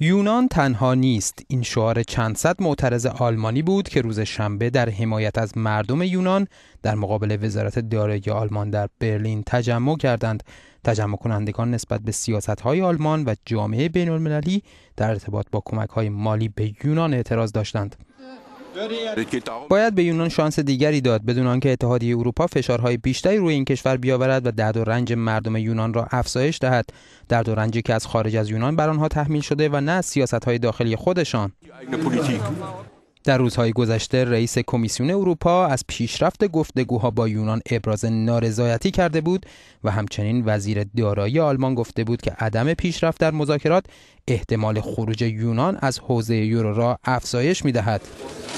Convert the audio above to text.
یونان تنها نیست این شعار چند صد معترض آلمانی بود که روز شنبه در حمایت از مردم یونان در مقابل وزارت دارایی آلمان در برلین تجمع کردند تجمع کنندگان نسبت به سیاست های آلمان و جامعه بین المللی در ارتباط با کمک های مالی به یونان اعتراض داشتند باید به یونان شانس دیگری داد بدون آنکه اتحادیه اروپا فشارهای بیشتری روی این کشور بیاورد و درد و رنج مردم یونان را افزایش دهد درد و رنجی که از خارج از یونان بر آنها تحمیل شده و نه سیاست های داخلی خودشان در روزهای گذشته رئیس کمیسیون اروپا از پیشرفت گفتگوها با یونان ابراز نارضایتی کرده بود و همچنین وزیر دارایی آلمان گفته بود که عدم پیشرفت در مذاکرات احتمال خروج یونان از حوزه یورو را افزایش دهد.